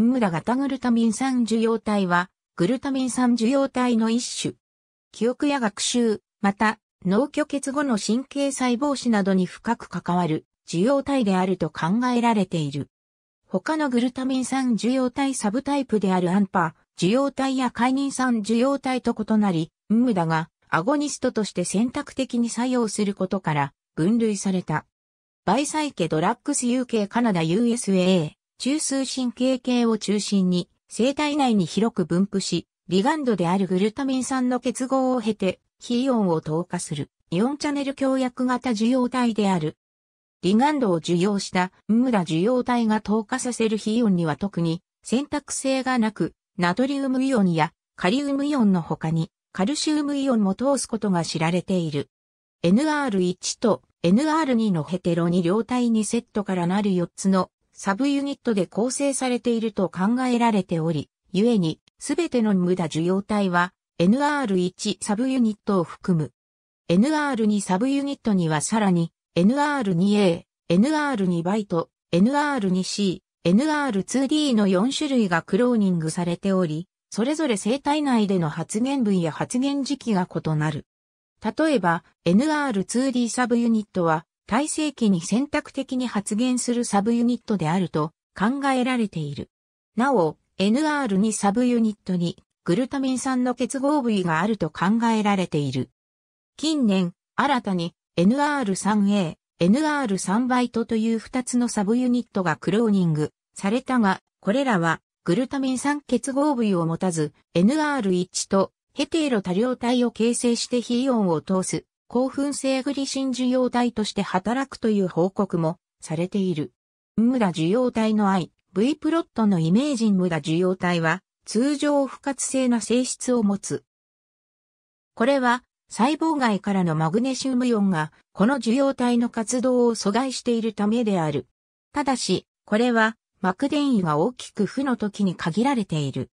ム村型グルタミン酸受容体は、グルタミン酸受容体の一種。記憶や学習、また、脳虚血後の神経細胞死などに深く関わる受容体であると考えられている。他のグルタミン酸受容体サブタイプであるアンパ受容体やカイニン酸受容体と異なり、ムダがアゴニストとして選択的に作用することから分類された。バイサイケドラッグス UK カナダ USA 中枢神経系を中心に、生体内に広く分布し、リガンドであるグルタミン酸の結合を経て、非イオンを透過する、イオンチャネル強薬型受容体である。リガンドを受容したムラ受容体が透過させる非イオンには特に選択性がなく、ナトリウムイオンやカリウムイオンの他にカルシウムイオンも通すことが知られている。NR1 と NR2 のヘテロに両体にセットからなる4つのサブユニットで構成されていると考えられており、故に、すべての無駄受容体は NR1 サブユニットを含む。NR2 サブユニットにはさらに NR2A、NR2 バイト、NR2C、NR2D の4種類がクローニングされており、それぞれ生体内での発現分や発現時期が異なる。例えば、NR2D サブユニットは体制期に選択的に発現するサブユニットであると考えられている。なお、NR2 サブユニットにグルタミン酸の結合部位があると考えられている。近年、新たに NR3A、NR3 バイトという2つのサブユニットがクローニングされたが、これらはグルタミン酸結合部位を持たず、NR1 とヘテロ多量体を形成して非イオンを通す興奮性グリシン受容体として働くという報告もされている。無駄受容体の愛、V プロットのイメージ無駄受容体は通常不活性な性質を持つ。これは細胞外からのマグネシウムイオンがこの受容体の活動を阻害しているためである。ただし、これは膜電位が大きく負の時に限られている。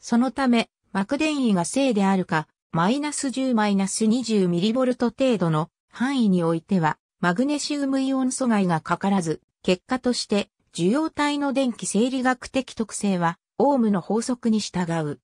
そのため、膜電位が正であるか、マイナス 10-20mV 程度の範囲においては、マグネシウムイオン阻害がかからず、結果として、受容体の電気生理学的特性は、オームの法則に従う。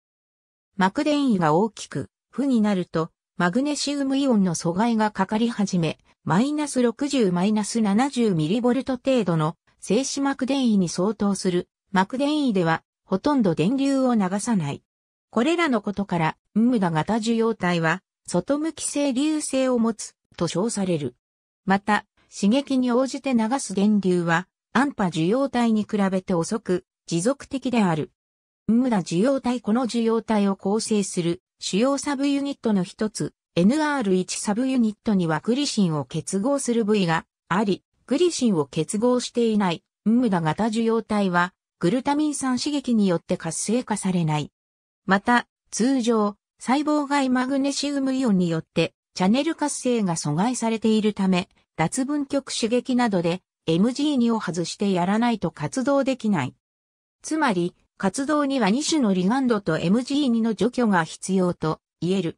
膜電位が大きく、負になると、マグネシウムイオンの阻害がかかり始め、マイナス 60-70mV 程度の静止膜電位に相当する膜電位では、ほとんど電流を流さない。これらのことから、無駄型受容体は、外向き性流性を持つ、と称される。また、刺激に応じて流す電流は、ン波受容体に比べて遅く、持続的である。無駄受容体この受容体を構成する主要サブユニットの一つ、NR1 サブユニットにはグリシンを結合する部位があり、グリシンを結合していない無駄型受容体は、グルタミン酸刺激によって活性化されない。また、通常、細胞外マグネシウムイオンによってチャネル活性が阻害されているため、脱分極刺激などで MG2 を外してやらないと活動できない。つまり、活動には2種のリガンドと MG2 の除去が必要と言える。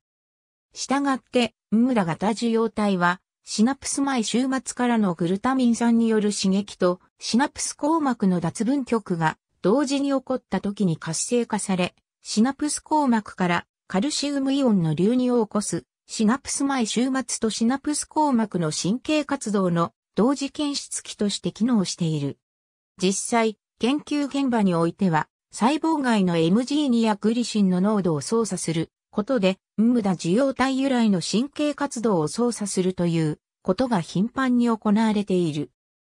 したがって、ムラ型受容体は、シナプス前終末からのグルタミン酸による刺激と、シナプス硬膜の脱分極が同時に起こった時に活性化され、シナプス硬膜からカルシウムイオンの流入を起こす、シナプス前終末とシナプス硬膜の神経活動の同時検出器として機能している。実際、研究現場においては、細胞外の MG2 やグリシンの濃度を操作することで、無駄受容体由来の神経活動を操作するということが頻繁に行われている。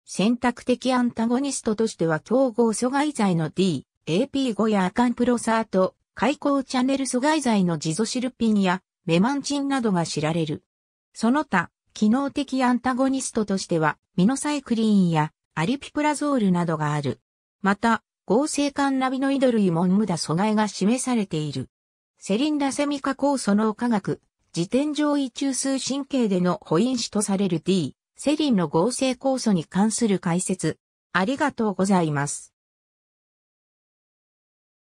選択的アンタゴニストとしては競合阻害剤の D、AP5 やアカンプロサート、開口チャンネル阻害剤のジゾシルピンやメマンチンなどが知られる。その他、機能的アンタゴニストとしては、ミノサイクリーンやアリピプラゾールなどがある。また、合成管ナビのイドルイモンムダ阻害が示されている。セリンダセミカ酵素脳科学、自転上位中枢神経での保因子とされる D、セリンの合成酵素に関する解説。ありがとうございます。